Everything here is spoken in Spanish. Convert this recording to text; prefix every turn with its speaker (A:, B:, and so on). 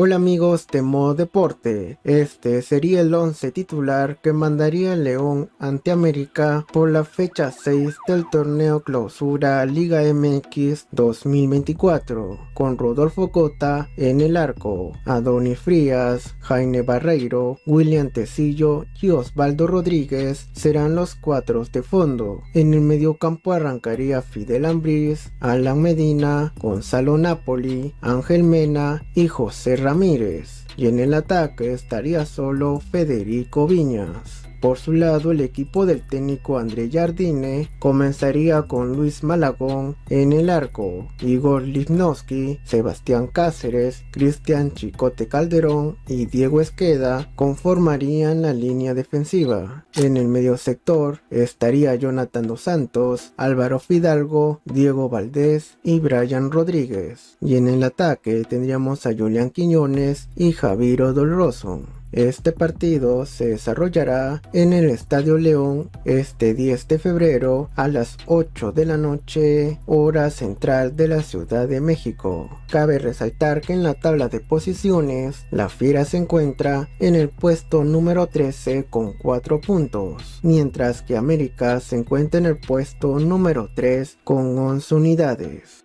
A: Hola amigos de Modo Deporte, este sería el 11 titular que mandaría León ante América por la fecha 6 del torneo clausura Liga MX 2024, con Rodolfo Cota en el arco, Adonis Frías, Jaime Barreiro, William Tecillo y Osvaldo Rodríguez serán los cuatro de fondo. En el mediocampo arrancaría Fidel Ambriz, Alan Medina, Gonzalo Napoli, Ángel Mena y José Ramón. Ramírez y en el ataque estaría solo Federico Viñas. Por su lado, el equipo del técnico André Jardine comenzaría con Luis Malagón en el arco, Igor Lipnowski, Sebastián Cáceres, Cristian Chicote Calderón y Diego Esqueda conformarían la línea defensiva. En el medio sector estaría Jonathan Dos Santos, Álvaro Fidalgo, Diego Valdés y Brian Rodríguez. Y en el ataque tendríamos a Julián Quiñones y Javier Dolroso. Este partido se desarrollará en el Estadio León este 10 de febrero a las 8 de la noche, hora central de la Ciudad de México. Cabe resaltar que en la tabla de posiciones, la Fiera se encuentra en el puesto número 13 con 4 puntos, mientras que América se encuentra en el puesto número 3 con 11 unidades.